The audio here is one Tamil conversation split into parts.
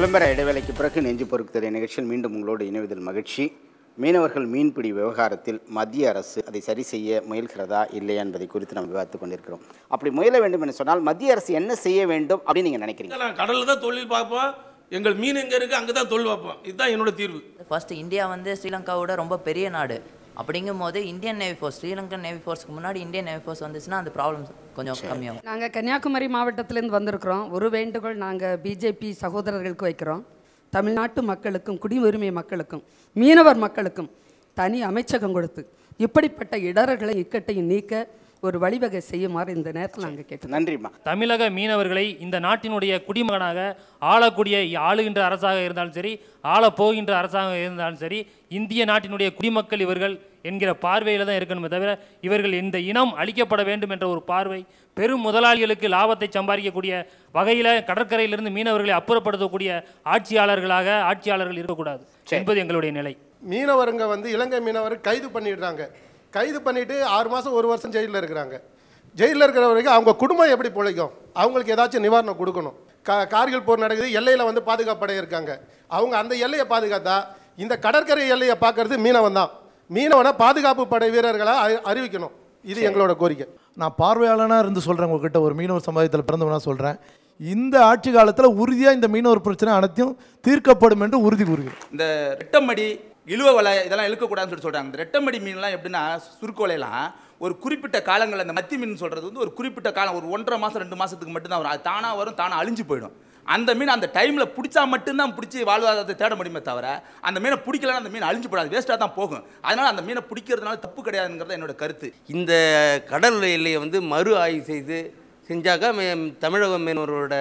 விளம்பர இடைவேளைக்கு பிறகு நெஞ்சு பொறுக்குதல் நிகழ்ச்சியில் மீண்டும் உங்களோடு இணைவதில் மகிழ்ச்சி மீனவர்கள் மீன்பிடி விவகாரத்தில் மத்திய அரசு அதை சரி செய்ய முயல்கிறதா இல்லையா என்பதை குறித்து நாம் விவாதித்துக் கொண்டிருக்கிறோம் அப்படி முயல வேண்டும் என்று சொன்னால் மத்திய அரசு என்ன செய்ய வேண்டும் அப்படின்னு நீங்கள் நினைக்கிறீங்க கடலில் தான் தொழில் பார்ப்போம் எங்கள் மீன் எங்கே இருக்குது அங்கே தான் தொழில் பார்ப்போம் இதுதான் என்னோட தீர்வு ஃபர்ஸ்ட் இந்தியா வந்து ஸ்ரீலங்காவோட ரொம்ப பெரிய நாடு அப்படிங்கும் போது Indian navy force Sri Lankan navy ஃபோர்ஸ்க்கு முன்னாடி இந்தியன் நேவி ஃபோர்ஸ் வந்துச்சுன்னா அந்த ப்ராப்ளம் கொஞ்சம் கம்மியாகும் நாங்கள் கன்னியாகுமரி மாவட்டத்திலேருந்து வந்திருக்கிறோம் ஒரு வேண்டுகோள் நாங்கள் பிஜேபி சகோதரர்களுக்கு வைக்கிறோம் தமிழ்நாட்டு மக்களுக்கும் குடியுரிமை மக்களுக்கும் மீனவர் மக்களுக்கும் தனி அமைச்சகம் கொடுத்து இப்படிப்பட்ட இடர்களை இக்கட்டையும் நீக்க ஒரு வழிவகை செய்யுமாறு இந்த நேரத்தில் நாங்கள் கேட்டு நன்றிம்மா தமிழக மீனவர்களை இந்த நாட்டினுடைய குடிமகனாக ஆளக்கூடிய ஆளுகின்ற அரசாக இருந்தாலும் சரி ஆள போகின்ற அரசாக இருந்தாலும் சரி இந்திய நாட்டினுடைய குடிமக்கள் இவர்கள் என்கிற பார்வையில் தான் இருக்கணுமே தவிர இவர்கள் இந்த இனம் அழிக்கப்பட வேண்டும் என்ற ஒரு பார்வை பெரும் முதலாளிகளுக்கு லாபத்தை சம்பாதிக்கக்கூடிய வகையில் கடற்கரையிலிருந்து மீனவர்களை அப்புறப்படுத்தக்கூடிய ஆட்சியாளர்களாக ஆட்சியாளர்கள் இருக்கக்கூடாது என்பது எங்களுடைய நிலை மீனவருங்க வந்து இலங்கை மீனவர் கைது பண்ணிடுறாங்க கைது பண்ணிட்டு ஆறு மாதம் ஒரு வருஷம் ஜெயிலில் இருக்கிறாங்க ஜெயிலில் இருக்கிற வரைக்கும் அவங்க குடும்பம் எப்படி பிழைக்கும் அவங்களுக்கு ஏதாச்சும் நிவாரணம் கொடுக்கணும் கா கார்கில் போர் நடக்குது எல்லையில் வந்து பாதுகாப்பு இருக்காங்க அவங்க அந்த எல்லையை பாதுகாத்தா இந்த கடற்கரை எல்லையை பார்க்கறது மீனவன் தான் மீனவனை பாதுகாப்பு படை வீரர்களாக அறிவிக்கணும் இது எங்களோட கோரிக்கை நான் பார்வையாளனாக இருந்து சொல்கிறேன் உங்ககிட்ட ஒரு மீனவர் சமுதாயத்தில் பிறந்தவனாக சொல்கிறேன் இந்த ஆட்சி காலத்தில் உறுதியாக இந்த மீனவர் பிரச்சனை அனைத்தையும் தீர்க்கப்படும் என்று உறுதி கூறுகிறேன் இந்த ரெட்டமடி இழுவ வலை இதெல்லாம் இழுக்கக்கூடாதுன்னு சொல்லி சொல்கிறாங்க இந்த ரெட்டமடி மீன்லாம் எப்படின்னா சுருக்கோலையெல்லாம் ஒரு குறிப்பிட்ட காலங்களில் அந்த மத்தி மீன் சொல்கிறது வந்து ஒரு குறிப்பிட்ட காலம் ஒரு ஒன்றரை மாதம் ரெண்டு மாதத்துக்கு மட்டும்தான் வரும் அது தானாக வரும் தானாக அழிஞ்சு போயிடும் அந்த மீன் அந்த டைமில் பிடிச்சா மட்டும்தான் பிடிச்சி வாழ்வாதாரத்தை தேட முடியுமே தவிர அந்த மீனை பிடிக்கலன்னா அந்த மீன் அழிஞ்சு போடாது வேஸ்ட்டாக தான் போகும் அதனால் அந்த மீனை பிடிக்கிறதுனால தப்பு கிடையாதுங்கிறது என்னோட கருத்து இந்த கடல் எல்லையை வந்து மறு ஆய்வு செய்து செஞ்சாக்கா தமிழக மீனவர்களோட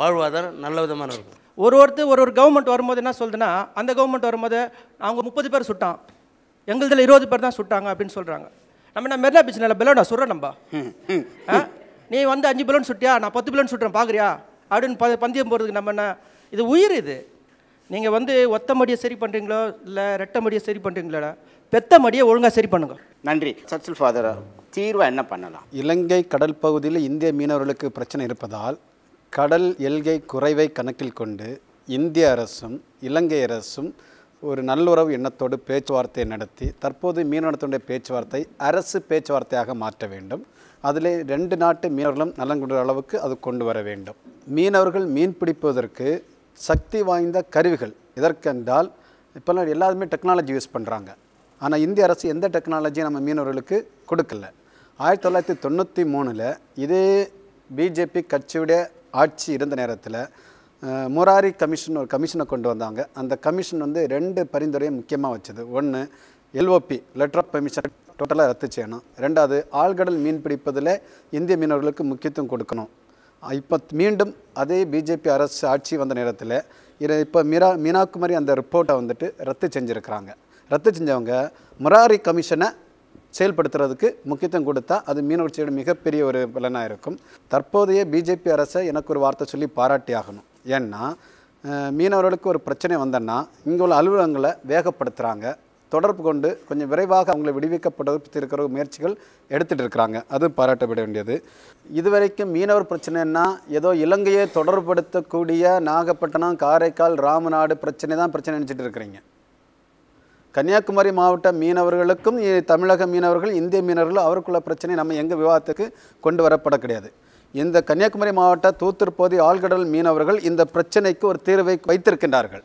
வாழ்வாதாரம் நல்ல விதமான இருக்கும் ஒரு ஒருத்தர் ஒரு ஒரு கவர்மெண்ட் வரும்போது என்ன சொல்லுதுன்னா அந்த கவர்மெண்ட் வரும்போது அவங்க முப்பது பேர் சுட்டான் எங்களுதில் இருபது பேர் தான் சுட்டாங்க அப்படின்னு சொல்கிறாங்க நம்ம என்ன மெரினா பீச் நல்ல நான் சுடுறேன் நம்ம நீ வந்து அஞ்சு பிலோன்னு சுட்டியா நான் பத்து பலூன் சுட்டுறேன் பார்க்குறியா அப்படின்னு ப பந்தயம் போகிறதுக்கு நம்ம என்ன இது உயிர் இது நீங்கள் வந்து ஒத்த மடியை சரி பண்ணுறீங்களோ இல்லை ரெட்டை மடியை சரி பண்ணுறீங்களா பெத்த மடியை ஒழுங்காக சரி பண்ணுங்க நன்றி சச்சில் ஃபாதர் தீர்வை என்ன பண்ணலாம் இலங்கை கடல் பகுதியில் இந்திய மீனவர்களுக்கு பிரச்சனை இருப்பதால் கடல் எல்கை குறைவை கணக்கில் கொண்டு இந்திய அரசும் இலங்கை அரசும் ஒரு நல்லுறவு எண்ணத்தோடு பேச்சுவார்த்தை நடத்தி தற்போது மீனவனத்துடைய பேச்சுவார்த்தை அரசு பேச்சுவார்த்தையாக மாற்ற வேண்டும் அதிலே ரெண்டு நாட்டு மீனவர்களும் நலங்குற அளவுக்கு அது கொண்டு வர வேண்டும் மீனவர்கள் மீன் பிடிப்பதற்கு சக்தி வாய்ந்த கருவிகள் இதற்கென்றால் இப்போல்லாம் எல்லாருமே டெக்னாலஜி யூஸ் பண்ணுறாங்க ஆனால் இந்திய அரசு எந்த டெக்னாலஜியும் நம்ம மீனவர்களுக்கு கொடுக்கல ஆயிரத்தி தொள்ளாயிரத்தி தொண்ணூற்றி மூணில் இதே பிஜேபி கட்சியுடைய ஆட்சி இருந்த நேரத்தில் முராரி கமிஷன் ஒரு கமிஷனை கொண்டு வந்தாங்க அந்த கமிஷன் வந்து ரெண்டு பரிந்துரையும் முக்கியமாக வச்சது ஒன்று எல்ஓபி லெட்டர் ஆஃப் பெர்மிஷன் டோட்டலாக ரத்து செய்யணும் ரெண்டாவது ஆழ்கடல் மீன் பிடிப்பதில் இந்திய மீனவர்களுக்கு முக்கியத்துவம் கொடுக்கணும் இப்போ மீண்டும் அதே பிஜேபி அரசு ஆட்சி வந்த நேரத்தில் இது இப்போ மீரா மீனாக்குமாரி அந்த ரிப்போர்ட்டை வந்துட்டு ரத்து செஞ்சுருக்கிறாங்க ரத்து செஞ்சவங்க முராரி கமிஷனை செயல்படுத்துறதுக்கு முக்கியத்துவம் கொடுத்தா அது மீனவர்ச்சியோட மிகப்பெரிய ஒரு பலனாக இருக்கும் தற்போதைய பிஜேபி அரசை எனக்கு ஒரு வார்த்தை சொல்லி பாராட்டி ஆகணும் ஏன்னா மீனவர்களுக்கு ஒரு பிரச்சனை வந்தேன்னா இங்கே உள்ள அலுவலகங்களை வேகப்படுத்துகிறாங்க தொடர்பு கொண்டு கொஞ்சம் விரைவாக அவங்களை இருக்கிற முயற்சிகள் எடுத்துகிட்டு இருக்கிறாங்க அது பாராட்டப்பட வேண்டியது இதுவரைக்கும் மீனவர் பிரச்சனைன்னா ஏதோ இலங்கையை தொடர்புபடுத்தக்கூடிய நாகப்பட்டினம் காரைக்கால் ராமநாடு பிரச்சனை தான் பிரச்சனை நினச்சிட்டு இருக்கிறீங்க கன்னியாகுமரி மாவட்ட மீனவர்களுக்கும் தமிழக மீனவர்கள் இந்திய மீனவர்கள் அவருக்குள்ள பிரச்சனை நம்ம எங்கள் விவாதத்துக்கு கொண்டு வரப்பட கிடையாது இந்த கன்னியாகுமரி மாவட்ட தூத்துற்போதி ஆழ்கடல் மீனவர்கள் இந்த பிரச்சனைக்கு ஒரு தீர்வை வைத்திருக்கின்றார்கள்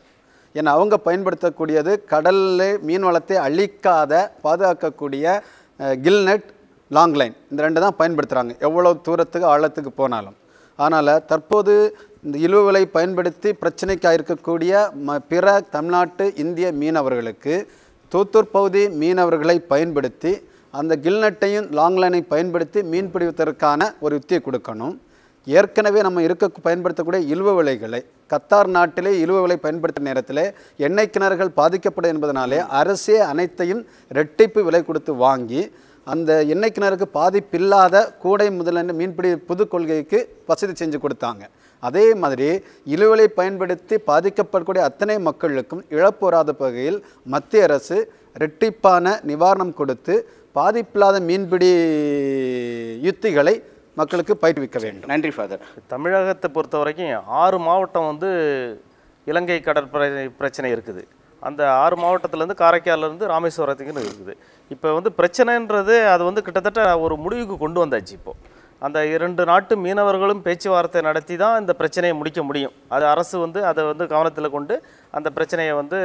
ஏன்னா அவங்க பயன்படுத்தக்கூடியது கடலில் மீன் வளத்தை அழிக்காத பாதுகாக்கக்கூடிய கில்நெட் லாங்லைன் இந்த ரெண்டு தான் பயன்படுத்துகிறாங்க எவ்வளோ தூரத்துக்கு ஆழத்துக்கு போனாலும் அதனால் தற்போது இந்த இழுவலை பயன்படுத்தி பிரச்சனைக்காக இருக்கக்கூடிய ம பிற தமிழ்நாட்டு இந்திய மீனவர்களுக்கு தூத்தூர் பகுதி மீனவர்களை பயன்படுத்தி அந்த கில்நட்டையும் லாங் லைனை பயன்படுத்தி பிடிப்பதற்கான ஒரு யுத்தியை கொடுக்கணும் ஏற்கனவே நம்ம இருக்க பயன்படுத்தக்கூடிய இழுவ விலைகளை கத்தார் நாட்டிலே இழுவ விலை பயன்படுத்தும் நேரத்தில் எண்ணெய் கிணறுகள் பாதிக்கப்படும் என்பதனாலே அரசே அனைத்தையும் ரெட்டிப்பு விலை கொடுத்து வாங்கி அந்த எண்ணெய் கிணறுக்கு பாதிப்பில்லாத கூடை முதலின் மீன்பிடி புது கொள்கைக்கு வசதி செஞ்சு கொடுத்தாங்க அதே மாதிரி இழுவலை பயன்படுத்தி பாதிக்கப்படக்கூடிய அத்தனை மக்களுக்கும் இழப்பு வராத வகையில் மத்திய அரசு ரெட்டிப்பான நிவாரணம் கொடுத்து பாதிப்பில்லாத மீன்பிடி யுத்திகளை மக்களுக்கு பயிற்றுவிக்க வேண்டும் நன்றி ஃபாதர் தமிழகத்தை பொறுத்த வரைக்கும் ஆறு மாவட்டம் வந்து இலங்கை கடற்படை பிரச்சனை இருக்குது அந்த ஆறு மாவட்டத்துலேருந்து காரைக்காலேருந்து ராமேஸ்வரத்துக்குன்னு இருக்குது இப்போ வந்து பிரச்சனைன்றது அது வந்து கிட்டத்தட்ட ஒரு முடிவுக்கு கொண்டு வந்தாச்சு இப்போது அந்த இரண்டு நாட்டு மீனவர்களும் பேச்சுவார்த்தை நடத்தி தான் இந்த பிரச்சனையை முடிக்க முடியும் அது அரசு வந்து அதை வந்து கவனத்தில் கொண்டு அந்த பிரச்சனையை வந்து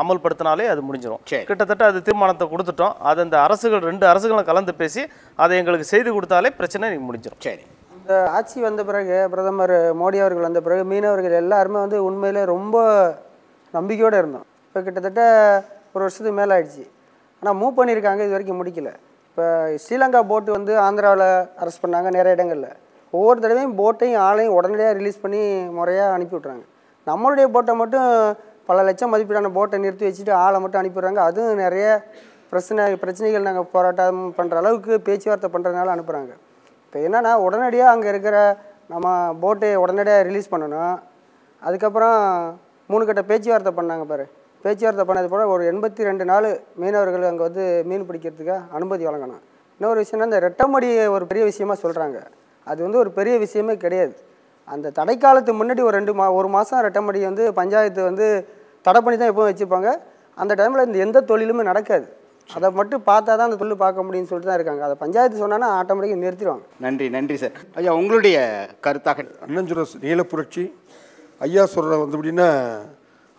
அமல்படுத்தினாலே அது முடிஞ்சிடும் கிட்டத்தட்ட அது தீர்மானத்தை கொடுத்துட்டோம் அது அந்த அரசுகள் ரெண்டு அரசுகளும் கலந்து பேசி அதை எங்களுக்கு செய்து கொடுத்தாலே பிரச்சனை முடிஞ்சிடும் சரி இந்த ஆட்சி வந்த பிறகு பிரதமர் மோடி அவர்கள் வந்த பிறகு மீனவர்கள் எல்லாருமே வந்து உண்மையிலே ரொம்ப நம்பிக்கையோடு இருந்தோம் இப்போ கிட்டத்தட்ட ஒரு வருஷத்துக்கு மேலே ஆயிடுச்சு ஆனால் மூவ் பண்ணியிருக்காங்க இது வரைக்கும் முடிக்கல இப்போ ஸ்ரீலங்கா போட்டு வந்து ஆந்திராவில் அரெஸ்ட் பண்ணாங்க நிறைய இடங்களில் ஒவ்வொரு தடவையும் போட்டையும் ஆளையும் உடனடியாக ரிலீஸ் பண்ணி முறையாக அனுப்பி விட்றாங்க நம்மளுடைய போட்டை மட்டும் பல லட்சம் மதிப்பீடான போட்டை நிறுத்தி வச்சுட்டு ஆளை மட்டும் அனுப்பிடுறாங்க அதுவும் நிறைய பிரச்சனை பிரச்சனைகள் நாங்கள் போராட்டம் பண்ணுற அளவுக்கு பேச்சுவார்த்தை பண்ணுறதுனால அனுப்புகிறாங்க இப்போ என்னென்னா உடனடியாக அங்கே இருக்கிற நம்ம போட்டை உடனடியாக ரிலீஸ் பண்ணணும் அதுக்கப்புறம் மூணு கட்ட பேச்சுவார்த்தை பண்ணாங்க பாரு பேச்சுவார்த்தை பண்ணது போல் ஒரு எண்பத்தி ரெண்டு நாள் மீனவர்கள் அங்கே வந்து மீன் பிடிக்கிறதுக்கு அனுமதி வழங்கணும் இன்னொரு விஷயம்னா இந்த ரெட்டமடி ஒரு பெரிய விஷயமா சொல்கிறாங்க அது வந்து ஒரு பெரிய விஷயமே கிடையாது அந்த தடைக்காலத்து முன்னாடி ஒரு ரெண்டு மா ஒரு மாதம் ரெட்டமடி வந்து பஞ்சாயத்து வந்து தடை பண்ணி தான் எப்பவும் வச்சுப்பாங்க அந்த டைமில் இந்த எந்த தொழிலுமே நடக்காது அதை மட்டும் பார்த்தா தான் அந்த தொழில் பார்க்க முடியும்னு சொல்லிட்டு தான் இருக்காங்க அதை பஞ்சாயத்து சொன்னால் ஆட்டோமேட்டிக்காக நிறுத்திடுவாங்க நன்றி நன்றி சார் ஐயா உங்களுடைய கருத்தாக அண்ணஞ்சுரஸ் நீலப்புரட்சி புரட்சி ஐயா சொல்கிற வந்து அப்படின்னா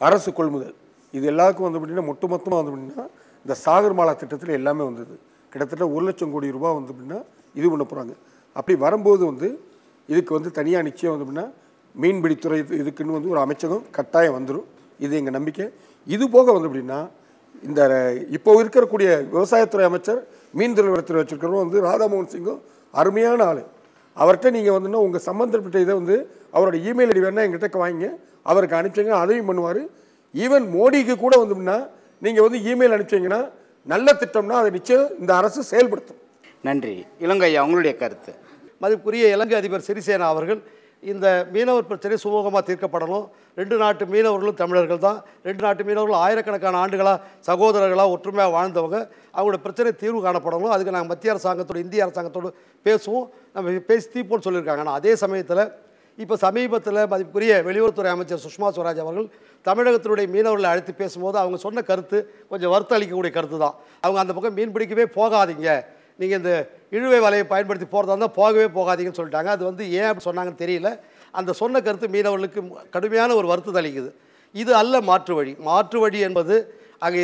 அரசு கொள்முதல் இது எல்லாருக்கும் வந்து அப்படின்னா மொத்தமாக வந்து அப்படின்னா இந்த சாகர் மாலா திட்டத்தில் எல்லாமே வந்தது கிட்டத்தட்ட ஒரு லட்சம் கோடி ரூபா வந்து அப்படின்னா இது பண்ண போகிறாங்க அப்படி வரும்போது வந்து இதுக்கு வந்து தனியாக நிச்சயம் வந்து அப்படின்னா மீன்பிடித்துறை இதுக்குன்னு வந்து ஒரு அமைச்சகம் கட்டாயம் வந்துடும் இது எங்கள் நம்பிக்கை இது போக வந்து அப்படின்னா இந்த இப்போ இருக்கக்கூடிய விவசாயத்துறை அமைச்சர் மீன்துறை வளத்துறை வச்சிருக்கிறவங்க வந்து ராதாமோகன் சிங்கும் அருமையான ஆள் அவர்கிட்ட நீங்கள் வந்துன்னா உங்கள் சம்மந்தப்பட்ட இதை வந்து அவரோட இமெயில் ஐடி வேணால் எங்கிட்ட வாங்கிங்க அவருக்கு அனுப்பிச்சிங்க அதையும் பண்ணுவார் ஈவன் மோடிக்கு கூட வந்தோம்னா நீங்கள் வந்து இமெயில் அனுப்பிச்சிங்கன்னா நல்ல திட்டம்னா அதை நிச்சயம் இந்த அரசு செயல்படுத்தும் நன்றி இலங்கை அவங்களுடைய கருத்து மதிப்புரிய இலங்கை அதிபர் சிறிசேனா அவர்கள் இந்த மீனவர் பிரச்சனை சுமூகமாக தீர்க்கப்படணும் ரெண்டு நாட்டு மீனவர்களும் தமிழர்கள் தான் ரெண்டு நாட்டு மீனவர்கள் ஆயிரக்கணக்கான ஆண்டுகளாக சகோதரர்களாக ஒற்றுமையாக வாழ்ந்தவங்க அவங்களோட பிரச்சனை தீர்வு காணப்படணும் அதுக்கு நாங்கள் மத்திய அரசாங்கத்தோட இந்திய அரசாங்கத்தோடு பேசுவோம் நம்ம பேசி தீப்போன்னு சொல்லியிருக்காங்க ஆனால் அதே சமயத்தில் இப்போ சமீபத்தில் மதிப்புக்குரிய வெளியுறவுத்துறை அமைச்சர் சுஷ்மா ஸ்வராஜ் அவர்கள் தமிழகத்தினுடைய மீனவர்களை அழைத்து பேசும்போது அவங்க சொன்ன கருத்து கொஞ்சம் வருத்தம் அளிக்கக்கூடிய கருத்து தான் அவங்க அந்த பக்கம் மீன் பிடிக்கவே போகாதீங்க நீங்கள் இந்த இழுவை வலையை பயன்படுத்தி போகிறதா இருந்தால் போகவே போகாதீங்கன்னு சொல்லிட்டாங்க அது வந்து ஏன் அப்படி சொன்னாங்கன்னு தெரியல அந்த சொன்ன கருத்து மீனவர்களுக்கு கடுமையான ஒரு வருத்தம் அளிக்குது இது அல்ல மாற்று வழி மாற்று வழி என்பது அங்கே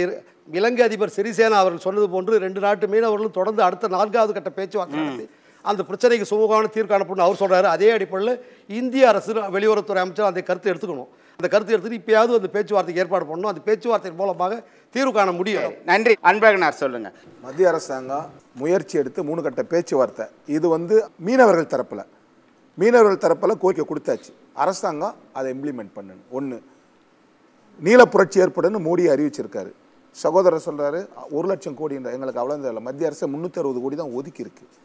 இலங்கை அதிபர் சிறிசேனா அவர்கள் சொன்னது போன்று ரெண்டு நாட்டு மீனவர்களும் தொடர்ந்து அடுத்த நான்காவது கட்ட பேச்சுவார்த்தை நடத்தி அந்த பிரச்சனைக்கு சுமூகமான தீர்வு காணப்படணும் அவர் சொல்கிறாரு அதே அடிப்படையில் இந்திய அரசு வெளியுறவுத்துறை அமைச்சர் அந்த கருத்தை எடுத்துக்கணும் அந்த கருத்து எடுத்துட்டு இப்பயாவது அந்த பேச்சுவார்த்தைக்கு ஏற்பாடு பண்ணணும் அந்த பேச்சுவார்த்தை மூலமாக தீர்வு காண முடியும் நன்றி அன்பழகனார் சொல்லுங்க மத்திய அரசாங்கம் முயற்சி எடுத்து மூணு கட்ட பேச்சுவார்த்தை இது வந்து மீனவர்கள் தரப்பில் மீனவர்கள் தரப்பில் கோரிக்கை கொடுத்தாச்சு அரசாங்கம் அதை இம்ப்ளிமெண்ட் பண்ணணும் ஒன்று நீல புரட்சி ஏற்படுன்னு மோடி அறிவிச்சிருக்காரு சகோதரர் சொல்கிறாரு ஒரு லட்சம் கோடின்ற எங்களுக்கு அவ்வளோ தெரியல மத்திய அரசு முந்நூற்றி அறுபது கோடி தான் ஒதுக்கி இருக்குது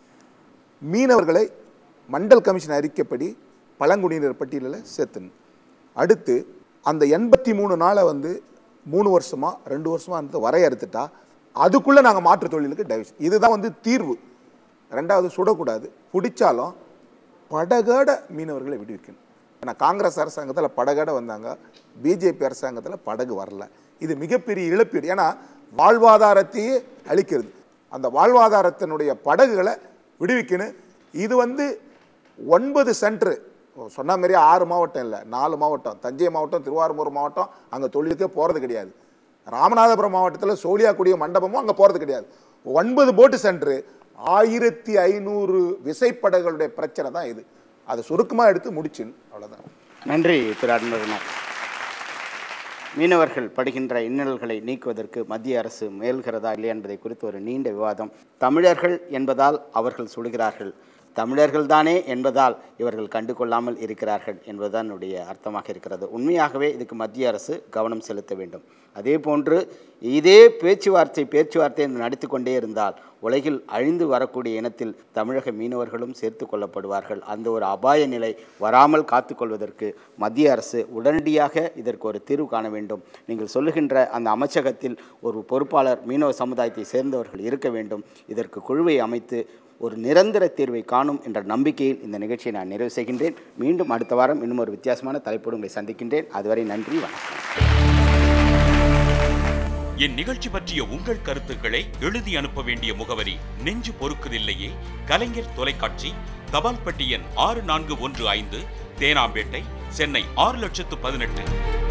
மீனவர்களை மண்டல் கமிஷன் அறிக்கைப்படி பழங்குடியினர் பட்டியலில் சேர்த்துணும் அடுத்து அந்த எண்பத்தி மூணு நாளை வந்து மூணு வருஷமாக ரெண்டு வருஷமாக அந்த வரையறுத்துட்டா அதுக்குள்ளே நாங்கள் மாற்று தொழிலுக்கு டைவர்ஷன் இதுதான் வந்து தீர்வு ரெண்டாவது சுடக்கூடாது பிடிச்சாலும் படகட மீனவர்களை விடுவிக்கணும் ஏன்னா காங்கிரஸ் அரசாங்கத்தில் படகட வந்தாங்க பிஜேபி அரசாங்கத்தில் படகு வரல இது மிகப்பெரிய இழப்பீடு ஏன்னா வாழ்வாதாரத்தையே அழிக்கிறது அந்த வாழ்வாதாரத்தினுடைய படகுகளை விடுவிக்கணும் இது வந்து ஒன்பது சென்ட்ரு சொன்ன மாதிரியே ஆறு மாவட்டம் இல்லை நாலு மாவட்டம் தஞ்சை மாவட்டம் திருவாரூர் மாவட்டம் அங்கே தொழிலுக்கே போகிறது கிடையாது ராமநாதபுரம் மாவட்டத்தில் சோழியாக்குடிய மண்டபமும் அங்கே போகிறது கிடையாது ஒன்பது போட்டு சென்ட்ரு ஆயிரத்தி ஐநூறு விசைப்படகளுடைய பிரச்சனை தான் இது அதை சுருக்கமாக எடுத்து முடிச்சுன்னு அவ்வளோதான் நன்றி திரு அன்பர் மீனவர்கள் படுகின்ற இன்னல்களை நீக்குவதற்கு மத்திய அரசு முயல்கிறதா இல்லை என்பதை குறித்து ஒரு நீண்ட விவாதம் தமிழர்கள் என்பதால் அவர்கள் சொல்கிறார்கள் தமிழர்கள்தானே என்பதால் இவர்கள் கண்டு கொள்ளாமல் இருக்கிறார்கள் என்பதுதான் என்னுடைய அர்த்தமாக இருக்கிறது உண்மையாகவே இதுக்கு மத்திய அரசு கவனம் செலுத்த வேண்டும் அதே போன்று இதே பேச்சுவார்த்தை பேச்சுவார்த்தை நடத்தி கொண்டே இருந்தால் உலகில் அழிந்து வரக்கூடிய இனத்தில் தமிழக மீனவர்களும் சேர்த்து கொள்ளப்படுவார்கள் அந்த ஒரு அபாய நிலை வராமல் காத்துக்கொள்வதற்கு மத்திய அரசு உடனடியாக இதற்கு ஒரு தீர்வு காண வேண்டும் நீங்கள் சொல்லுகின்ற அந்த அமைச்சகத்தில் ஒரு பொறுப்பாளர் மீனவ சமுதாயத்தை சேர்ந்தவர்கள் இருக்க வேண்டும் இதற்கு குழுவை அமைத்து ஒரு நிரந்தர தீர்வை காணும் என்ற நம்பிக்கையில் இந்த நிகழ்ச்சியை நான் நிறைவு செய்கின்றேன் மீண்டும் அடுத்த வாரம் இன்னும் ஒரு வித்தியாசமான தலைப்போடு உங்களை சந்திக்கின்றேன் அதுவரை நன்றி வணக்கம் என் நிகழ்ச்சி பற்றிய உங்கள் கருத்துக்களை எழுதி அனுப்ப வேண்டிய முகவரி நெஞ்சு பொறுக்குதில்லையே கலைஞர் தொலைக்காட்சி தபால் பெட்டி எண் ஆறு நான்கு ஒன்று ஐந்து தேனாம்பேட்டை சென்னை ஆறு லட்சத்து பதினெட்டு